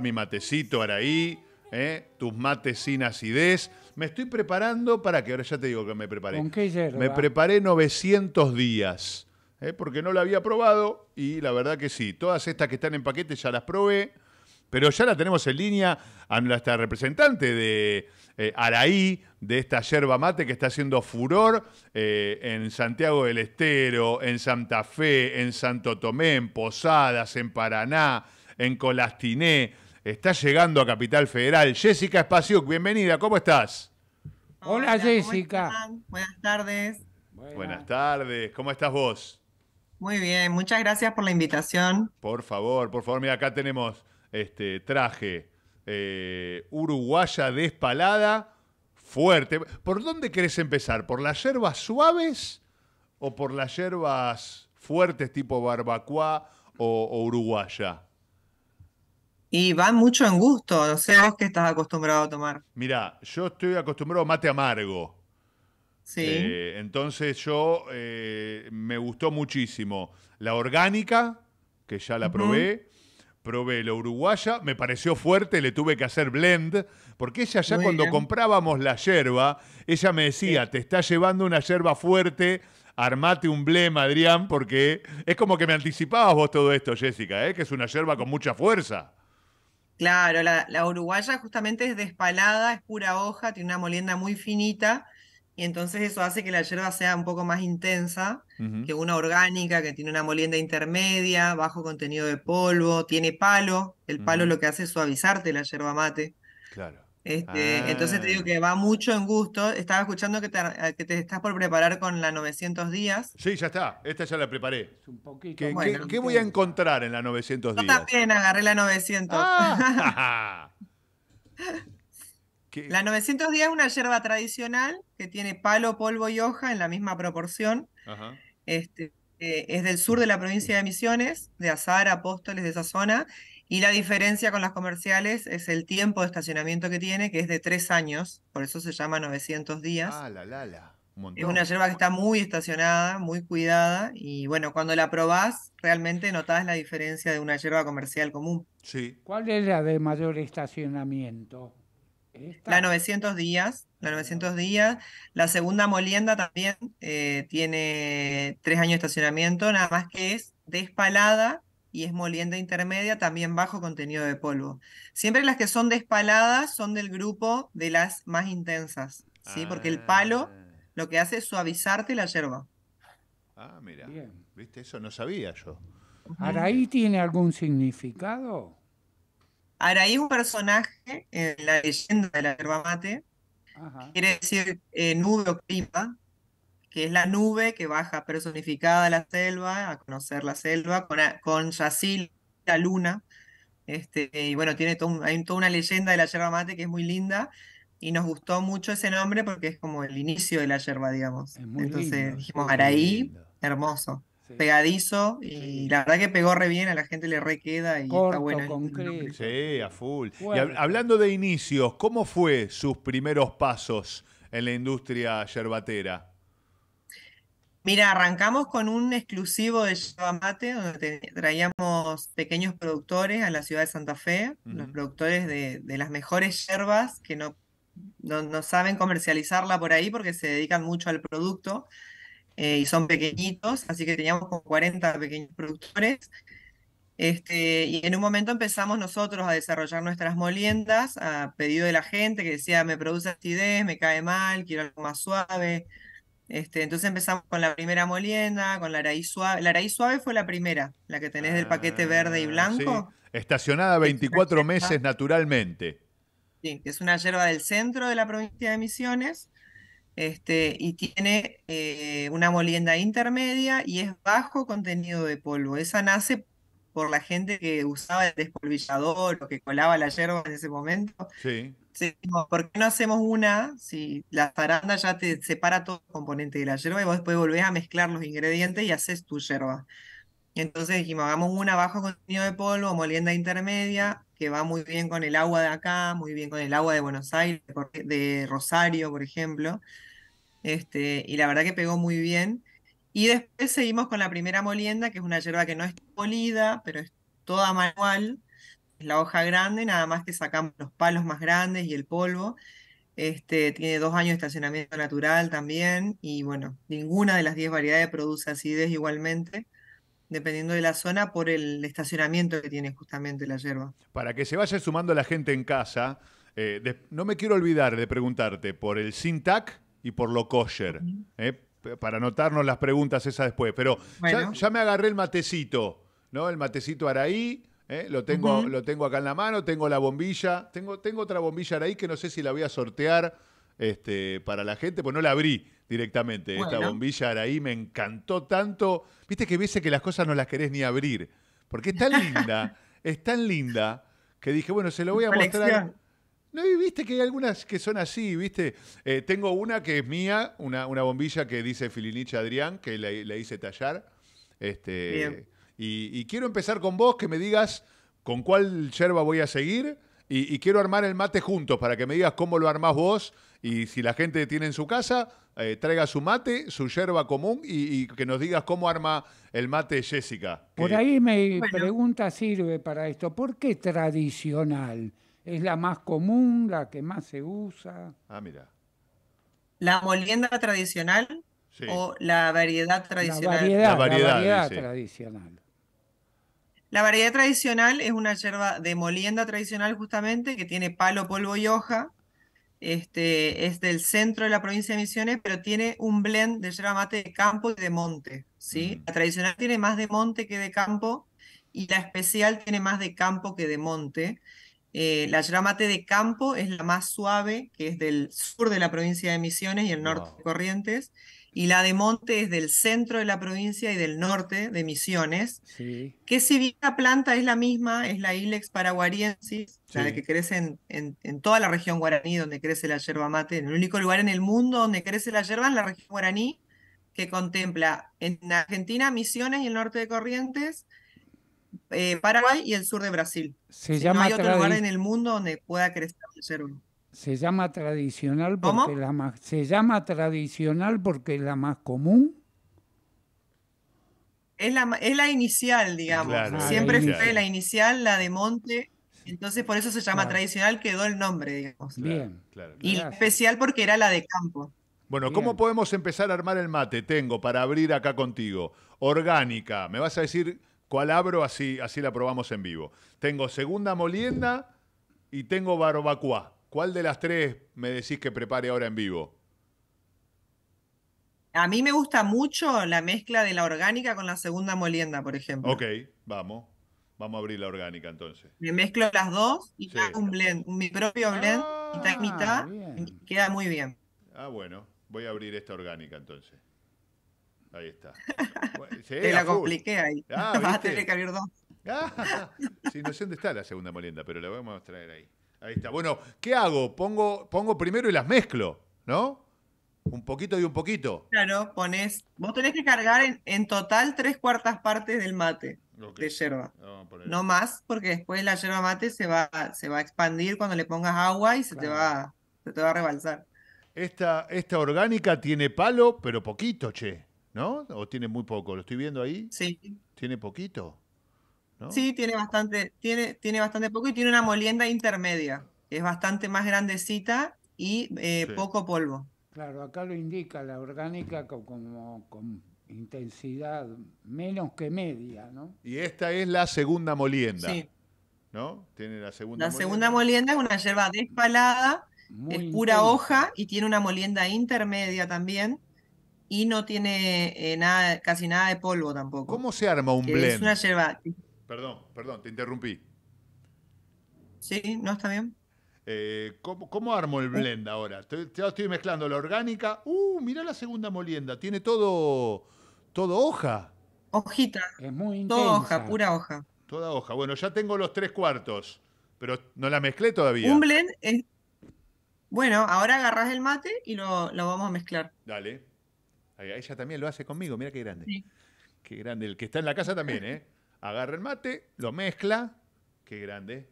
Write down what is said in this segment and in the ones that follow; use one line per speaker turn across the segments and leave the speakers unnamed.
mi matecito araí, ¿eh? tus mates sin acidez. Me estoy preparando para que ahora ya te digo que me preparé. qué Me preparé 900 días, ¿eh? porque no la había probado y la verdad que sí. Todas estas que están en paquete ya las probé, pero ya la tenemos en línea a nuestra representante de eh, Araí, de esta yerba mate que está haciendo furor en Santiago del Estero, en Santa Fe, en Santo Tomé, en Posadas, en Paraná, en Colastiné, Está llegando a Capital Federal. Jessica Espaciuc, bienvenida, ¿cómo estás?
Hola,
Jessica. Buenas tardes.
Buenas. tardes, ¿cómo estás vos?
Muy bien, muchas gracias por la invitación.
Por favor, por favor, mira, acá tenemos este traje eh, Uruguaya uruguaya Espalada, fuerte. ¿Por dónde querés empezar? ¿Por las hierbas suaves o por las hierbas fuertes tipo barbacoa o uruguaya? Y va
mucho en gusto, o sea, vos que estás acostumbrado a tomar.
Mira, yo estoy acostumbrado a mate amargo. Sí. Eh, entonces yo eh, me gustó muchísimo la orgánica, que ya la probé. Probé la uruguaya, me pareció fuerte, le tuve que hacer blend, porque ella ya cuando comprábamos la yerba, ella me decía, te está llevando una yerba fuerte, armate un blé Adrián, porque es como que me anticipabas vos todo esto, Jessica, ¿eh? que es una yerba con mucha fuerza.
Claro, la, uruguaya justamente es despalada, es pura hoja, tiene una molienda muy finita y entonces eso hace que la yerba sea un poco más intensa que una orgánica que tiene una molienda intermedia, bajo contenido de polvo, tiene palo, el palo lo que hace es suavizarte la yerba mate. Claro. Este, entonces te digo ah. que va mucho en gusto. Estaba escuchando que te, estás por preparar con la 900 días. Sí, ya está.
Esta ya la preparé.
Un ¿Qué, voy a
encontrar en la 900 días? Yo también
agarré la 900. Ah. la 900 días es una hierba tradicional que tiene palo, polvo y hoja en la misma proporción. Este, eh, es del sur de la provincia de Misiones, de Azar, Apóstoles, de esa zona, y la diferencia con las comerciales es el tiempo de estacionamiento que tiene, que es de tres años, por eso se llama 900 días. Ah, la, la, es una hierba que está muy estacionada, muy cuidada, y bueno, cuando la probás, realmente notás la diferencia de una hierba comercial común. Sí. ¿Cuál es la de
mayor estacionamiento?
La 900 días, la 900 días. La segunda molienda también eh, tiene tres años de estacionamiento, nada más que es despalada y es molienda intermedia, también bajo contenido de polvo. Siempre las que son despaladas son del grupo de las más intensas, ¿sí? Porque el palo ah. lo que hace es suavizarte la yerba.
Ah, mira. ¿Viste?
Eso no sabía yo. ¿Araí
tiene algún significado? Araí es un personaje en la leyenda de la yerba mate. Quiere decir eh, nube o clima, que es la nube que baja personificada a la selva, a conocer la selva, con, Yacil, la luna. Este, y bueno, tiene hay toda una leyenda de la yerba mate que es muy linda y nos gustó mucho ese nombre porque es como el inicio de la yerba, digamos. Entonces dijimos Araí, hermoso, pegadizo y la verdad que pegó re bien, a la gente le re queda y está bueno. Concreto.
Sí, a full. hablando de inicios, ¿cómo fue sus primeros pasos en la industria yerbatera?
Mira, arrancamos con un exclusivo de Mate, donde traíamos pequeños productores a la ciudad de Santa Fe, los productores de, las mejores yerbas que no, no, saben comercializarla por ahí porque se dedican mucho al producto eh, y son pequeñitos, así que teníamos como 40 pequeños productores. Este, y en un momento empezamos nosotros a desarrollar nuestras moliendas a pedido de la gente que decía, me produce acidez, me cae mal, quiero algo más suave este, entonces empezamos con la primera molienda, con la raíz suave. La raíz suave fue la primera, la que tenés del paquete verde y ah, blanco.
Estacionada 24 meses naturalmente.
Sí, es una hierba del centro de la provincia de Misiones. Este, y tiene eh, una molienda intermedia y es bajo contenido de polvo. Esa nace por la gente que usaba el despolvillador o que colaba la hierba en ese momento. Sí. Sí, ¿por qué no hacemos una si la zaranda ya te separa todo el componente de la yerba y vos después volvés a mezclar los ingredientes y haces tu yerba? Entonces dijimos, hagamos una bajo contenido de polvo, molienda intermedia, que va muy bien con el agua de acá, muy bien con el agua de Buenos Aires, de Rosario, por ejemplo. Este, y la verdad que pegó muy bien. Y después seguimos con la primera molienda, que es una yerba que no es molida, pero es toda manual la hoja grande, nada más que sacamos los palos más grandes y el polvo. Este, tiene dos años de estacionamiento natural también y bueno, ninguna de las diez variedades produce acidez igualmente, dependiendo de la zona, por el estacionamiento que tiene justamente la hierba.
Para que se vaya sumando la gente en casa, eh, no me quiero olvidar de preguntarte por el Sintac y por lo kosher, eh, para anotarnos las preguntas esas después, pero ya, me agarré el matecito, ¿no? El matecito Araí, ¿eh? Lo, tengo, lo tengo acá en la mano, tengo la bombilla, tengo, tengo otra bombilla ahí que no sé si la voy a sortear este, para la gente, pues no la abrí directamente. Esta bombilla ahí me encantó tanto. Viste que ves que las cosas no las querés ni abrir, porque es tan linda, es tan linda, que dije, bueno, se lo voy a mostrar. No, viste que hay algunas que son así, viste. Eh, tengo una que es mía, una, una bombilla que dice Filinich Adrián, que le hice tallar. Este, Bien. Y, quiero empezar con vos, que me digas con cuál yerba voy a seguir. Y, quiero armar el mate juntos para que me digas cómo lo armás vos. Y si la gente tiene en su casa, eh, traiga su mate, su yerba común y, que nos digas cómo arma el mate Jessica. Por ahí
mi pregunta sirve para esto. ¿Por qué tradicional? ¿Es la más común, la que más se usa? Ah, mira.
La molienda tradicional o la variedad tradicional. La variedad, tradicional. La variedad tradicional es una yerba de molienda tradicional justamente que tiene palo, polvo y hoja. Este, es del centro de la provincia de Misiones, pero tiene un blend de yerba mate de campo y de monte. ¿sí? Mm. La tradicional tiene más de monte que de campo y la especial tiene más de campo que de monte. Eh, la yerba mate de campo es la más suave, que es del sur de la provincia de Misiones y el norte de Corrientes, y la de Monte es del centro de la provincia y del norte de Misiones, que si bien la planta es la misma, es la Ilex paraguariensis, la que crece en, toda la región guaraní donde crece la yerba mate, en el único lugar en el mundo donde crece la yerba en la región guaraní, que contempla en Argentina Misiones y el norte de Corrientes, eh, Paraguay y el sur de Brasil. Se no hay otro lugar en el mundo donde pueda crecer la yerba.
Se llama tradicional porque la se llama tradicional porque es la más común.
Es la, inicial, digamos. Siempre fue la inicial, la de Monte. Entonces por eso se llama tradicional, quedó el nombre, digamos. Bien. y especial porque era la de campo.
Bueno, ¿cómo podemos empezar a armar el mate? Tengo para abrir acá contigo. Orgánica, me vas a decir cuál abro, así, así la probamos en vivo. Tengo segunda molienda y tengo barbacoa. ¿Cuál de las tres me decís que prepare ahora en vivo?
A mí me gusta mucho la mezcla de la orgánica con la segunda molienda, por ejemplo. Ok,
vamos. Vamos a abrir la orgánica entonces.
Me mezclo las dos y hago un blend, mi propio blend, ah, mitad y mitad. queda muy bien.
Ah, bueno. Voy a abrir esta orgánica entonces. Ahí está. Te la compliqué ahí. Ah, Vas a tener que
abrir dos. Ah,
sí, no sé dónde está la segunda molienda, pero la vamos a traer ahí. Ahí está. Bueno, ¿qué hago? Pongo, pongo primero y las mezclo, ¿no? Un poquito y un poquito.
Claro, pones. Vos tenés que cargar en, total tres cuartas partes del mate de yerba.
Ah, no,
más, porque después la yerba mate se va, se va a expandir cuando le pongas agua y se, te, va, se te va a rebalsar. Esta, esta
orgánica tiene palo, pero poquito, che, ¿no? ¿O tiene muy poco? ¿Lo estoy viendo ahí? Sí. ¿Tiene poquito? Sí,
tiene bastante, tiene, tiene bastante poco y tiene una molienda intermedia. es bastante más grandecita y eh, poco polvo.
Claro, acá lo indica la orgánica como con intensidad menos que media,
¿no? Y esta es la segunda molienda. Sí. ¿No? Tiene la segunda. La segunda
molienda es una hierba despalada, es pura hoja y tiene una molienda intermedia también y no tiene eh, nada, casi nada de polvo tampoco. ¿Cómo se arma un blend? Es una yerba.
Perdón, perdón, te interrumpí.
Sí, ¿no está bien?
Eh, ¿cómo, armo el blend ahora? Estoy, estoy mezclando la orgánica. ¡Uh! mira la segunda molienda. Tiene todo, todo hoja. Hojita. Es muy intensa. hoja, pura hoja. Toda hoja. Bueno, ya tengo los tres cuartos, pero no la mezclé todavía. Un
blend es... Bueno, ahora agarras el mate y lo, vamos
a mezclar. Dale. Ella también lo hace conmigo, mira qué grande. Qué grande. El que está en la casa también, ¿eh? agarra el mate, lo mezcla. Qué grande.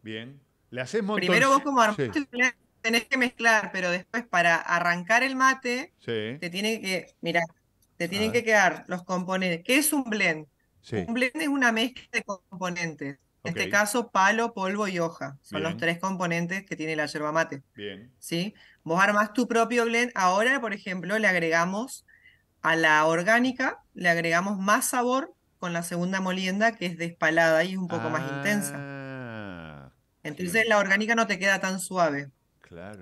Bien. Le haces Primero vos como armaste
blend, tenés que mezclar, pero después para arrancar el mate, te tiene que, mira, te tienen ah. que quedar los componentes. ¿Qué es un blend? Un blend es una mezcla de componentes. En este caso, palo, polvo y hoja. Son los tres componentes que tiene la yerba mate. Bien. ¿Sí? Vos armás tu propio blend. Ahora, por ejemplo, le agregamos a la orgánica, le agregamos más sabor con la segunda molienda, que es despalada y es un poco más intensa. Ah, entonces la orgánica no te queda tan suave.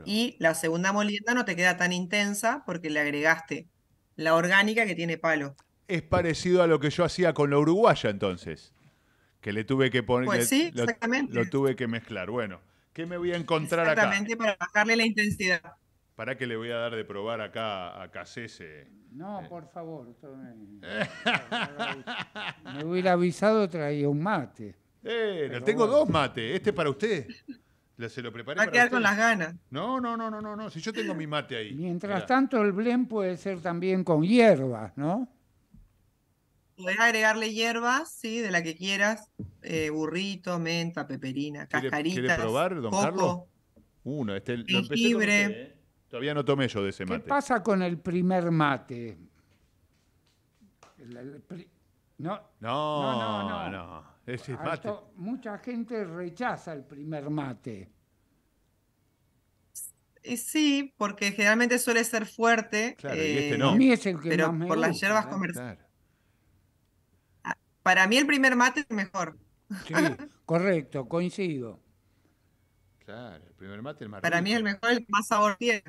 Y la segunda molienda no te queda tan intensa porque le agregaste la orgánica que tiene palo. Es
parecido a lo que yo hacía con la uruguaya entonces, que le tuve que poner, pues sí, lo, lo, tuve que mezclar. Bueno, ¿qué me voy a encontrar acá? Exactamente
para bajarle la intensidad.
¿Para qué le voy a dar de probar acá a Casese?
No, eh. por favor. Me, hubiera avisado, traía un mate. Eh, tengo dos mates. Este es para usted.
Se lo preparé. Va a quedar con las ganas. No, no, no, no, no, Si yo tengo mi mate ahí. Mientras
tanto, el blend puede ser también con hierbas, ¿no?
Puedes agregarle hierbas, sí, de la que quieras. Eh, burrito, menta, peperina, cascarita, ¿Quiere, probar, don Carlos?
Uno, este es el empecé ¿eh? Todavía no tomé yo de ese mate. ¿Qué pasa
con el primer mate? no, no, no, no, ah, mucha gente rechaza el primer mate.
sí, porque generalmente suele ser fuerte. Claro, y eh, este no. A mí es el que me por las hierbas ¿eh? comerciales. Ah, para mí el primer mate es mejor.
Sí, correcto, coincido. Para mí es el
mejor, el más sabor tiene.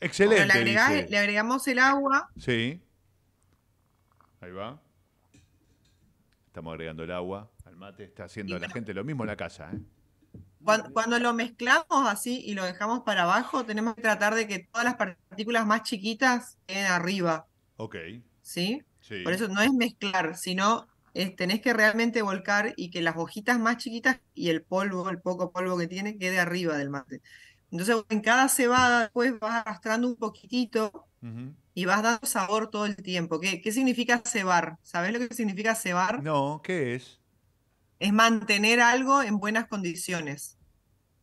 Excelente. le,
agregamos el agua.
Sí. Ahí va. Estamos agregando el agua al mate. Está haciendo la gente lo mismo en la casa. ¿eh?
Cuando, lo mezclamos así y lo dejamos para abajo, tenemos que tratar de que todas las partículas más chiquitas queden arriba. Ok. sí. Por eso no es mezclar, sino es, eh, tenés que realmente volcar y que las hojitas más chiquitas y el polvo, el poco polvo que tiene, quede arriba del mate. Entonces, en cada cebada, pues vas arrastrando un poquitito y vas dando sabor todo el tiempo. ¿Qué, ¿Qué, significa cebar? ¿Sabés lo que significa cebar? No, ¿qué es? Es mantener algo en buenas condiciones.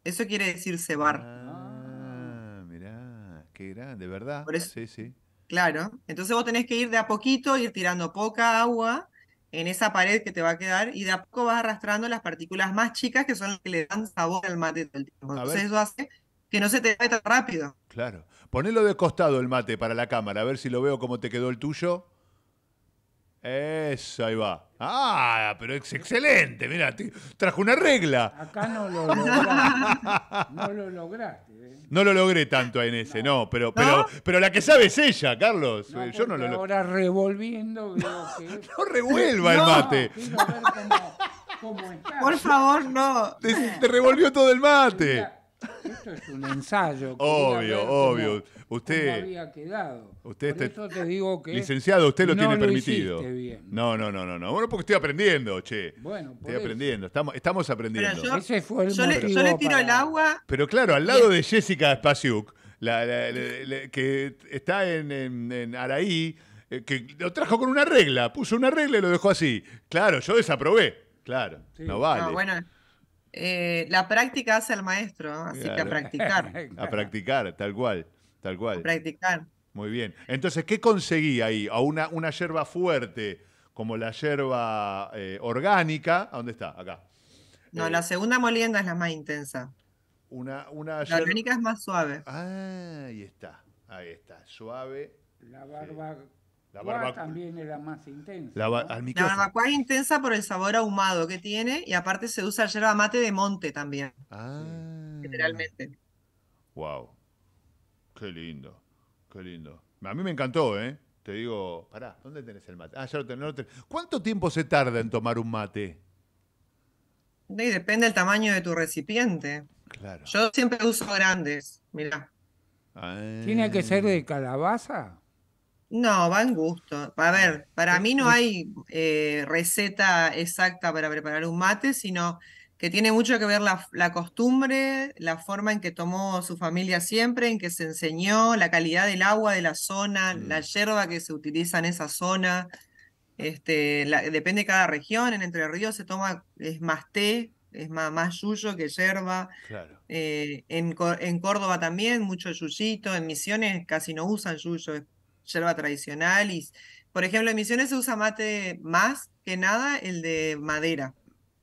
Eso quiere decir cebar. Ah,
mirá, qué
grande, ¿verdad? sí, sí. Claro. Entonces vos tenés que ir de a poquito, ir tirando poca agua en esa pared que te va a quedar y de a poco vas arrastrando las partículas más chicas que son las que le dan sabor al mate todo el tiempo. Entonces eso hace que no se te vaya tan rápido.
Claro. Ponelo de costado el mate para la cámara, a ver si lo veo como te quedó el tuyo. Eso, ahí va. Ah, pero es excelente, mira, trajo una regla.
Acá no lo lograste. No lo lograste.
¿eh? No lo logré tanto en ese, no, pero, pero la que sabe es ella, Carlos. Yo no lo
Ahora revolviendo No revuelva el mate. Por favor, no.
Te, revolvió todo el mate.
Esto es un
ensayo. obvio, obvio. usted cómo
había quedado. Usted te digo que licenciado, usted lo tiene permitido.
No, no, no, no, no. Bueno, porque estoy aprendiendo, che. Bueno, estoy aprendiendo. Estamos, estamos aprendiendo. Yo,
fue
el yo, le, yo le tiro el agua.
Pero claro, al lado de Jessica Spasiuk, la, que está en, Araí, eh, que lo trajo con una regla, puso una regla y lo dejó así. Claro, yo desaprobé. Claro, no vale.
Ah, eh, la práctica hace al maestro, así que a practicar. a
practicar, tal cual, tal cual. A practicar. Muy bien. Entonces, ¿qué conseguí ahí? A una, una yerba fuerte, como la yerba eh, orgánica. dónde está? Acá. No, eh, la
segunda molienda es la más intensa. Una, una la orgánica es más suave. Ah, ahí está,
ahí está, suave. La barba la barbacoa también era más intensa.
La, es intensa por el sabor ahumado que tiene y aparte se usa yerba mate de monte también. Ah. Generalmente.
Wow. Qué lindo. Qué lindo. A mí me encantó, ¿eh? Te digo, pará, ¿dónde tenés el mate? Ah, ya lo tenés. ¿Cuánto tiempo se tarda en tomar un mate?
depende del tamaño de tu recipiente. Claro. Yo siempre uso grandes, Mira. Ah. ¿Tiene que ser de calabaza? No, va en gusto. A ver, para mí no hay eh, receta exacta para preparar un mate, sino que tiene mucho que ver la, costumbre, la forma en que tomó su familia siempre, en que se enseñó, la calidad del agua de la zona, la mm. yerba que se utiliza en esa zona. Este, depende de cada región, en Entre Ríos se toma, es más té, es más, yuyo que yerba, Claro. Eh, en, Córdoba también, mucho yuyito, en Misiones casi no usan yuyo, yerba tradicional y, por ejemplo, en Misiones se usa mate más que nada el de madera.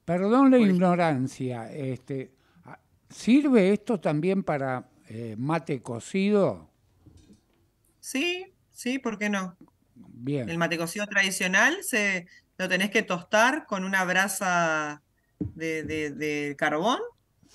Perdón la ignorancia, este, ah, ¿sirve esto también para eh, mate cocido?
Sí, sí, ¿por qué no? Bien. El mate cocido tradicional se, lo tenés que tostar con una brasa de, carbón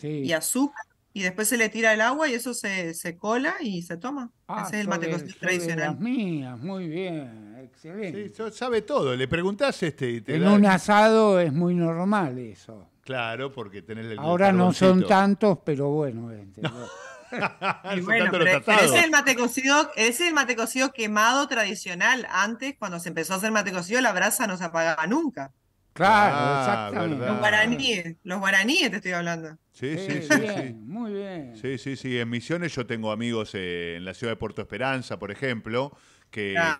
y azúcar y después se le tira el agua y eso se, cola y se toma. Ah, ese es el mate tradicional.
mías, muy bien, excelente. Sí, sabe todo, le
preguntás este En un
asado es muy normal eso.
Claro, porque tenés el Ahora no son
tantos, pero bueno. es
el mate cocido, es el mate quemado tradicional. Antes, cuando se empezó a hacer mate cocido, la brasa no se apagaba nunca. Claro, ah, exactamente. Los guaraníes, los guaraníes te estoy hablando.
Sí, sí, sí,
Muy bien.
Sí, sí, sí. En Misiones yo tengo amigos eh, en la ciudad de Puerto Esperanza, por ejemplo, que, la,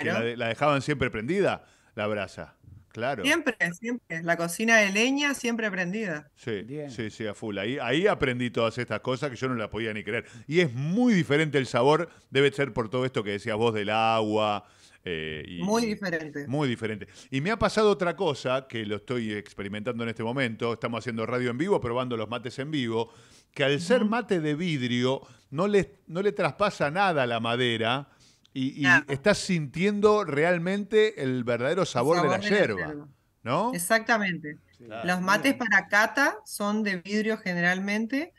dejaban siempre prendida, la brasa. Claro. Siempre,
siempre. La cocina de leña siempre prendida.
Sí, sí, sí, a full. Ahí, ahí aprendí todas estas cosas que yo no las podía ni creer. Y es muy diferente el sabor, debe ser por todo esto que decías vos del agua, eh, muy diferente. Muy diferente. Y me ha pasado otra cosa que lo estoy experimentando en este momento. Estamos haciendo radio en vivo, probando los mates en vivo. Que al ser mate de vidrio, no le, no le traspasa nada a la madera y, estás sintiendo realmente el verdadero sabor, de, la, hierba yerba,
¿no? Exactamente. Los mates para cata son de vidrio generalmente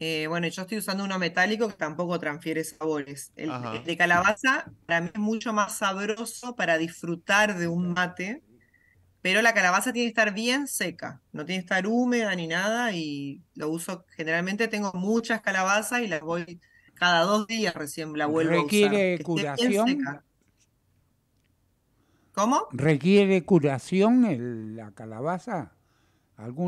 eh, bueno, yo estoy usando uno metálico que tampoco transfiere sabores. El, de calabaza para mí es mucho más sabroso para disfrutar de un mate, pero la calabaza tiene que estar bien seca, no tiene que estar húmeda ni nada y lo uso generalmente, tengo muchas calabazas y las voy cada dos días recién la vuelvo a usar. ¿requiere curación? ¿Cómo?
¿Requiere curación la calabaza?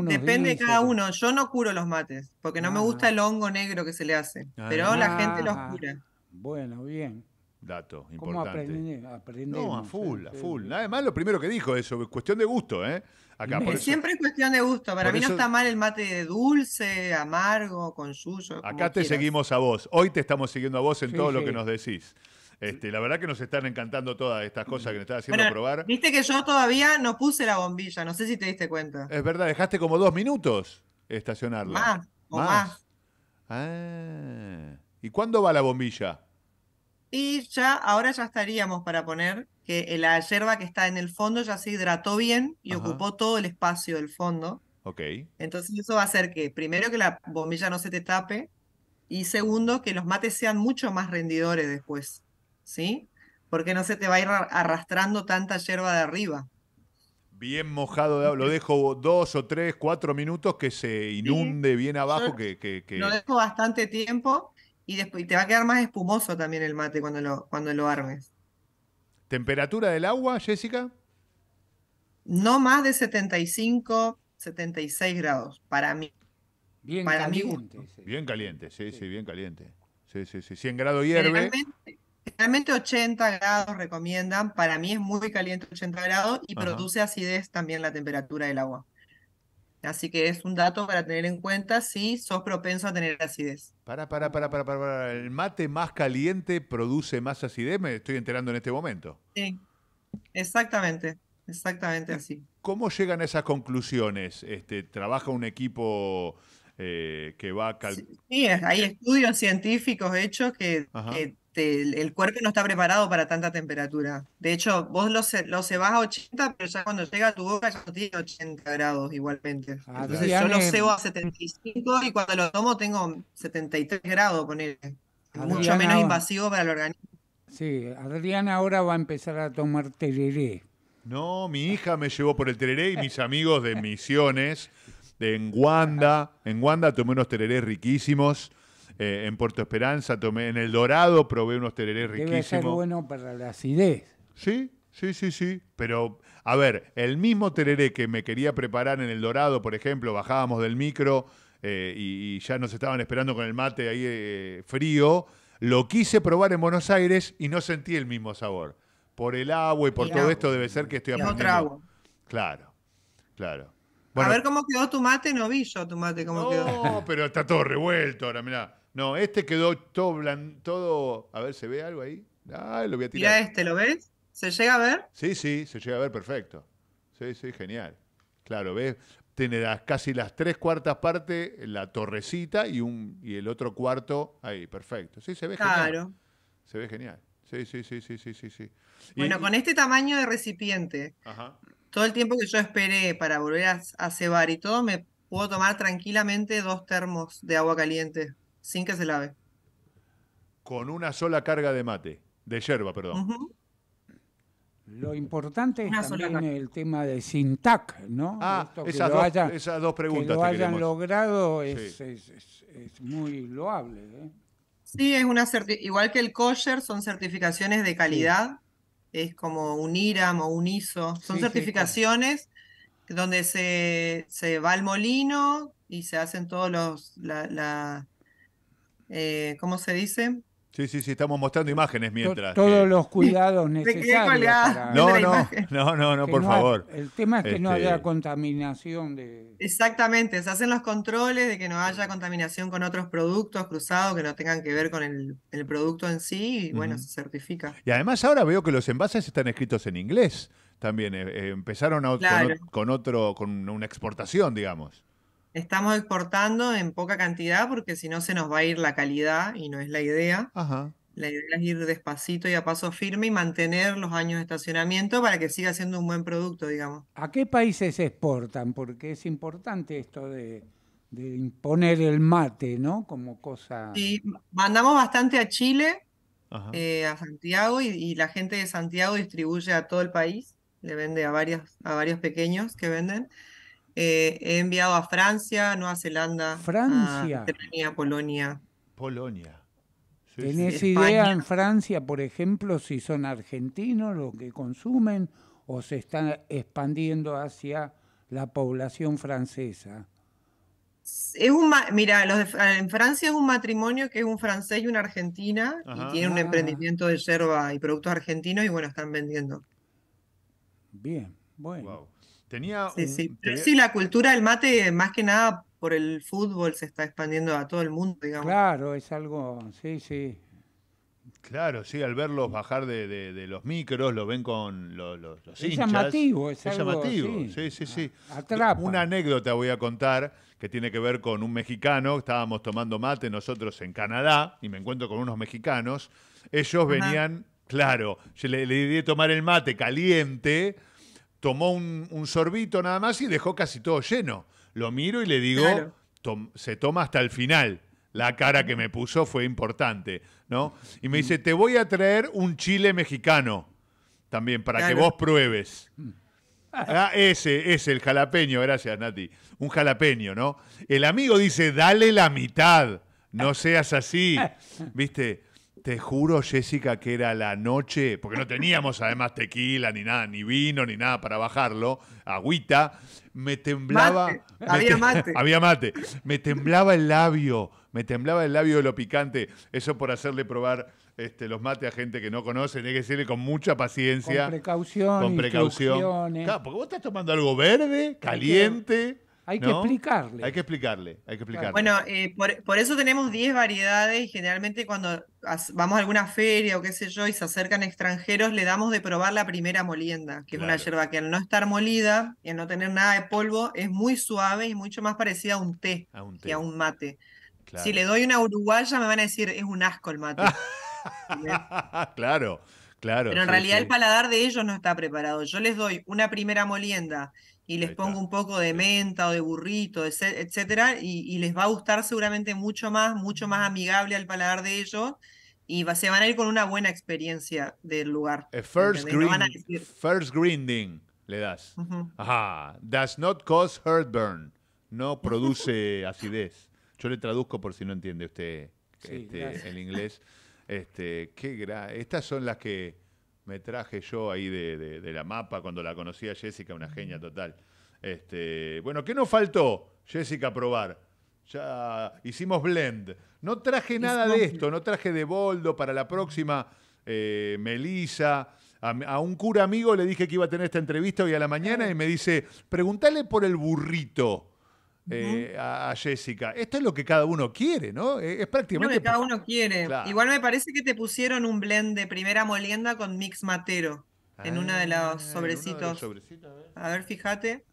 Depende de cada uno.
Yo no curo los mates, porque no me ah. gusta el hongo negro que se le hace. Ah, pero la gente los ah. cura.
Bueno,
bien. Dato importante.
no, a full, a full.
nada más lo primero que dijo eso, cuestión de gusto, ¿eh? Siempre
es cuestión de gusto. Para mí no está mal el mate dulce, amargo, con suyo. Acá te
seguimos a vos. Hoy te estamos siguiendo a vos en todo lo que nos decís. Este, la verdad que nos están encantando todas estas cosas que nos estás haciendo probar.
Viste que yo todavía no puse la bombilla, no sé si te diste cuenta.
Es verdad, dejaste como dos minutos estacionarla. Más, o más. Ah. ¿Y cuándo va la bombilla?
Y ya, ahora ya estaríamos para poner que eh, la hierba que está en el fondo ya se hidrató bien y ocupó todo el espacio del fondo. Ok. Entonces eso va a hacer que, primero, que la bombilla no se te tape y segundo, que los mates sean mucho más rendidores después. ¿sí? Porque no se te va a ir arrastrando tanta hierba de arriba.
Bien mojado de Lo dejo dos o tres, cuatro minutos que se inunde bien abajo. que, que, Lo dejo
bastante tiempo y, después, te va a quedar más espumoso también el mate cuando lo, cuando lo armes. ¿Temperatura del agua, Jessica? No más de 75, 76 grados para mí. Bien para caliente.
Mí. Bien caliente, sí, sí, bien caliente. Sí, sí, sí. 100 grados hierve.
Realmente 80 grados recomiendan, para mí es muy caliente 80 grados y produce acidez también la temperatura del agua. Así que es un dato para tener en cuenta si sos propenso a tener acidez. Para, para, para, para, para, ¿El mate más caliente
produce más acidez? Me estoy enterando en este momento.
Sí, exactamente, exactamente así.
¿Cómo llegan a esas conclusiones? Este, ¿Trabaja un equipo eh, que va a... Sí,
sí, hay estudios científicos hechos que este, el, cuerpo no está preparado para tanta temperatura. De hecho, vos lo, lo cebás a 80, pero ya cuando llega a tu boca ya no tiene 80 grados igualmente. Ah, Entonces yo lo cebo a 75 eh, y cuando lo tomo tengo 73 grados, con Mucho menos ah, invasivo para el organismo.
Sí, Adriana ahora va a empezar a tomar tereré. No, mi hija me
llevó por el tereré y mis amigos de Misiones, de en en Guanda tomé unos tererés riquísimos eh, en Puerto Esperanza, tomé en El Dorado, probé unos tererés riquísimos. Debe ser bueno para la acidez. Sí, sí, sí, sí. Pero, a ver, el mismo tereré que me quería preparar en El Dorado, por ejemplo, bajábamos del micro eh, y, ya nos estaban esperando con el mate ahí eh, frío, lo quise probar en Buenos Aires y no sentí el mismo sabor. Por el agua y por todo esto debe ser que estoy aprendiendo. agua. Claro, claro. a ver
cómo quedó tu mate, no vi tu mate cómo quedó. No,
pero está todo revuelto ahora, mirá. No, este quedó todo blan, todo. A ver, ¿se ve algo ahí? Ah, lo voy a tirar. Mira este, ¿lo ves? ¿Se llega a ver? Sí, sí, se llega a ver perfecto. Sí, sí, genial. Claro, ves, tiene casi las tres cuartas partes la torrecita y un y el otro cuarto ahí, perfecto. Sí, se ve claro. Se ve genial. Sí, sí, sí, sí, sí, sí, Bueno, con
este tamaño de recipiente, todo el tiempo que yo esperé para volver a, a cebar y todo, me puedo tomar tranquilamente dos termos de agua caliente sin que se lave.
Con una sola carga de mate, de yerba, perdón.
Lo importante es también el tema
de Sintac, ¿no? Ah, esas, dos, preguntas. Que lo hayan logrado es, muy loable. ¿eh?
Sí, es una igual que el kosher, son certificaciones de calidad. Es como un IRAM o un ISO. Son certificaciones donde se, va al molino y se hacen todos los eh, ¿cómo se dice?
Sí, sí, sí, estamos mostrando imágenes
mientras. todos los cuidados necesarios. No, no, no, no, no, por favor. el tema es que no haya este, contaminación de.
Exactamente, se hacen los controles de que no haya contaminación con otros productos cruzados que no tengan que ver con el, producto en sí y bueno, se certifica.
Y además ahora veo que los envases están escritos en inglés también. Eh, eh, empezaron con, otro, con una exportación, digamos.
Estamos exportando en poca cantidad porque si no se nos va a ir la calidad y no es la idea. La idea es ir despacito y a paso firme y mantener los años de estacionamiento para que siga siendo un buen producto, digamos. ¿A qué países
exportan? Porque es importante esto de, imponer el mate, ¿no? Como cosa... Sí,
mandamos bastante a Chile, eh, a Santiago, y, la gente de Santiago distribuye a todo el país, le vende a, a varios pequeños que venden. Eh, he enviado a Francia, Nueva Zelanda, Francia. A Polonia. Polonia. ¿Tenés idea en
Francia, por ejemplo, si son argentinos los que consumen o se están expandiendo hacia la población francesa?
es un mira en Francia es un matrimonio que es un francés y una argentina y tiene un ah. emprendimiento de yerba y productos argentinos y bueno están vendiendo bien bueno
Tenía sí, sí.
la cultura del mate, más que nada por el fútbol, se está expandiendo a todo el mundo, digamos. Claro, es algo, sí, sí. Claro, sí,
al verlos bajar de, los micros, lo ven con los, los, es Llamativo, es, es llamativo, sí, sí, sí. Una anécdota voy a contar que tiene que ver con un mexicano. Estábamos tomando mate nosotros en Canadá y me encuentro con unos mexicanos. Ellos venían, claro, le, le tomar el mate caliente tomó un, sorbito nada más y dejó casi todo lleno. Lo miro y le digo, se toma hasta el final. La cara que me puso fue importante, ¿no? Y me dice, te voy a traer un chile mexicano también para que vos pruebes. Mm. Ah, ese, ese, el jalapeño, gracias Nati. Un jalapeño, ¿no? El amigo dice, dale la mitad, no seas así, ¿viste? Te juro, Jessica, que era la noche, porque no teníamos además tequila, ni nada, ni vino, ni nada para bajarlo, agüita, me temblaba... había mate. había mate. Me temblaba el labio, me temblaba el labio de lo picante. Eso por hacerle probar este, los mates a gente que no conoce, tiene que decirle con mucha paciencia. Con precaución. Con precaución. porque vos estás tomando algo verde, caliente.
Hay que explicarle.
Hay que explicarle, hay que explicarle. Bueno,
eh, por, eso tenemos 10 variedades y generalmente cuando vamos a alguna feria o qué sé yo y se acercan extranjeros, le damos de probar la primera molienda, que es una yerba que al no estar molida y al no tener nada de polvo, es muy suave y mucho más parecida a un té, que a un mate. Si le doy una uruguaya me van a decir, es un asco el mate.
claro, claro. Pero en realidad el
paladar de ellos no está preparado. Yo les doy una primera molienda y les pongo un poco de menta o de burrito, etcétera, y, les va a gustar seguramente mucho más, mucho más amigable al paladar de ellos y se van a ir con una buena experiencia del lugar. Eh, first,
grinding le das. Ajá. Does not cause heartburn. No produce acidez. Yo le traduzco por si no entiende usted este, el inglés. Este, qué Estas son las que me traje yo ahí de, la mapa cuando la conocí a Jessica, una genia total. Este, bueno, ¿qué nos faltó, Jessica, probar? Ya hicimos blend. No traje nada de esto, no traje de boldo para la próxima eh, Melisa. A, a, un cura amigo le dije que iba a tener esta entrevista hoy a la mañana y me dice, pregúntale por el burrito. Eh, a, Jessica. Esto es lo que cada uno quiere, ¿no? Eh, es, prácticamente. Lo que
cada uno quiere. Igual me parece que te pusieron un blend de primera molienda con mix matero en ah, uno de los De los sobrecitos a ver, fíjate.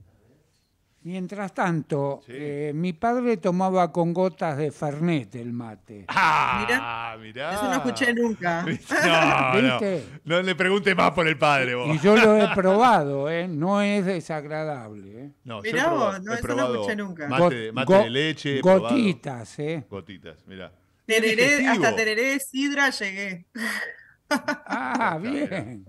Mientras tanto, eh, mi padre tomaba con gotas de Fernet el mate. Ah, mira, Eso no escuché nunca. No, No, no, le pregunte más por el padre vos. Y yo lo he probado, ¿eh? No es desagradable. ¿eh? No,
mirá vos, no, eso no escuché nunca. Mate, mate de leche.
Gotitas, ¿eh? Gotitas, mirá. Tereré, hasta
tereré sidra llegué. Ah,
bien.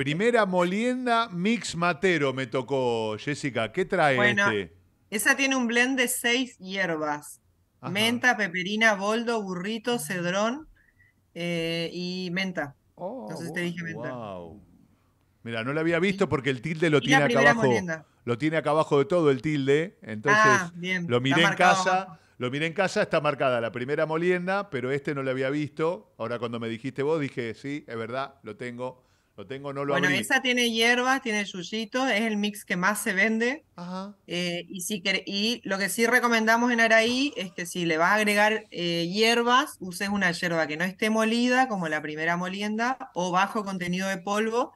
Primera molienda mix matero me tocó, Jessica. ¿Qué trae bueno, este?
Esa tiene un blend de seis hierbas: menta, peperina, boldo, burrito, cedrón eh, y menta. Oh, Entonces te dije menta.
Mira, no la había visto porque el tilde lo tiene acá abajo. Lo tiene acá abajo de todo el tilde. Entonces ah, lo miré en casa. Lo miré en casa, está marcada la primera molienda, pero este no la había visto. Ahora cuando me dijiste vos, dije, sí, es verdad, lo tengo. Lo tengo, no lo Bueno, esa
tiene hierbas, tiene yuyito, es el mix que más se vende. Ajá. Eh, y, y lo que sí recomendamos en Araí es que si le vas a agregar eh, hierbas, uses una hierba que no esté molida, como la primera molienda, o bajo contenido de polvo,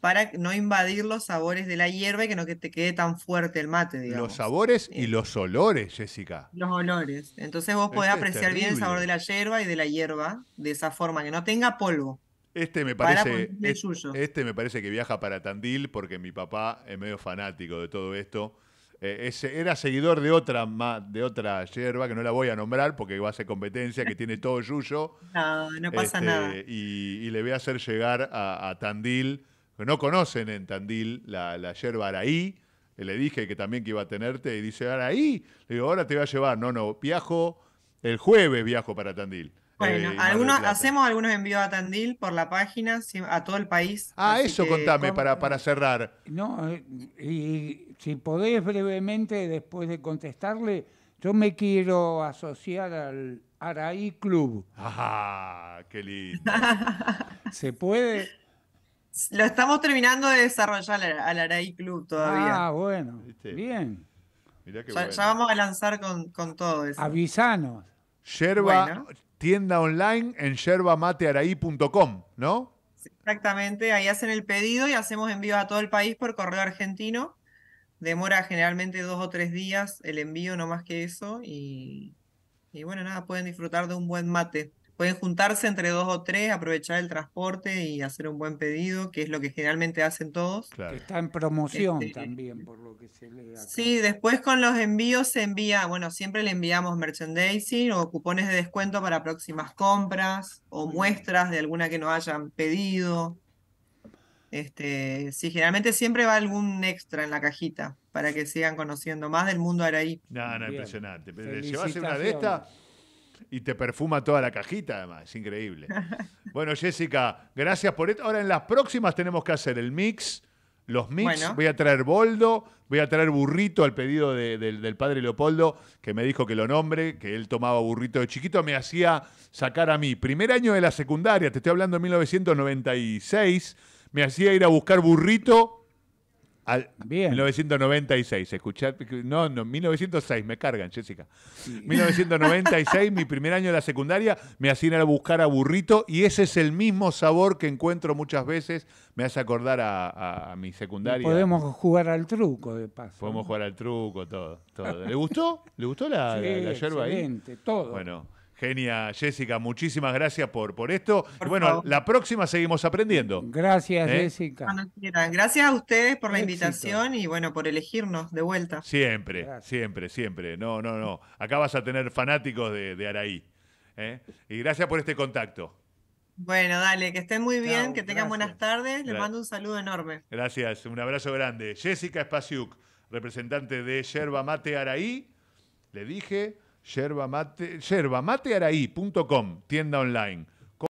para no invadir los sabores de la hierba y que no que te quede tan fuerte el mate, Los sabores y eh. los olores, Jessica. Los olores. Entonces vos podés este apreciar bien el sabor de la hierba y de la hierba de esa forma, que no tenga polvo. Este me parece. E
este me parece que viaja para Tandil porque mi papá es medio fanático de todo esto. Eh, era seguidor de otra de otra yerba que no la voy a nombrar porque va a ser competencia que tiene todo yuyo.
No, no pasa este, nada.
Y, le voy a hacer llegar a, Tandil, Tandil. No conocen en Tandil la, la yerba Araí. Eh, le dije que también que iba a tenerte y dice, Araí. Le digo, ahora te voy a llevar. No, no, viajo, el jueves viajo para Tandil.
Bueno, eh, hacemos algunos envíos a Tandil por la página, a todo el país. Ah, eso contame para, para cerrar. No,
eh, y si podés brevemente, después de contestarle, yo me quiero asociar al Araí Club. ¡Ajá! ¡Qué lindo! ¿Se puede?
Lo estamos terminando de desarrollar al Araí Club todavía. Ah,
bueno. Bien. ya,
vamos a lanzar con, todo eso.
Avisanos. Yerba, tienda online en yerbamatearaí.com,
¿no? Exactamente, ahí hacen el pedido y hacemos envíos a todo el país por correo argentino. Demora generalmente dos o tres días el envío, no más que eso. Y, y bueno, nada, pueden disfrutar de un buen mate. Pueden juntarse entre dos o tres, aprovechar el transporte y hacer un buen pedido, que es lo que generalmente hacen todos. Está en promoción este,
también, por lo que se
le Sí, después con los envíos se envía, bueno, siempre le enviamos merchandising o cupones de descuento para próximas compras o muestras de alguna que nos hayan pedido. Este, sí, generalmente siempre va algún extra en la cajita para que sigan conociendo más del mundo araí.
No, no, Bien. impresionante. una de estas y te perfuma toda la cajita, además. Es increíble. Bueno, Jessica, gracias por esto. Ahora, en las próximas tenemos que hacer el mix, los mix. Voy a traer boldo, voy a traer burrito al pedido del padre Leopoldo, que me dijo que lo nombre, que él tomaba burrito de chiquito. Me hacía sacar a mí. Primer año de la secundaria, te estoy hablando de 1996. Me hacía ir a buscar burrito al Bien. 1996, escuchad, no, no, 1906, me cargan, Jessica. 1996, mi primer año de la secundaria, me hacían ir a buscar a burrito y ese es el mismo sabor que encuentro muchas veces, me hace acordar a, mi secundaria. Podemos
jugar al truco, de paso. Podemos
jugar al truco, todo. todo. ¿Le gustó? ¿Le gustó la, sí, yerba todo. Bueno, Genia Jessica, muchísimas gracias por, por esto. Y bueno, la próxima seguimos aprendiendo. Gracias, ¿Eh? Cuando
Jessica. Gracias a ustedes por la invitación y bueno, por elegirnos de vuelta.
Siempre, siempre, siempre. No, no, no. Acá vas a tener fanáticos de, Araí. ¿eh? Y gracias por este contacto.
Bueno, dale, que estén muy bien, que tengan buenas tardes. Les mando un saludo enorme.
Gracias, un abrazo grande. Jessica Spasiuk, representante de Yerba Mate Araí. Le dije, Yerba mate, tienda online.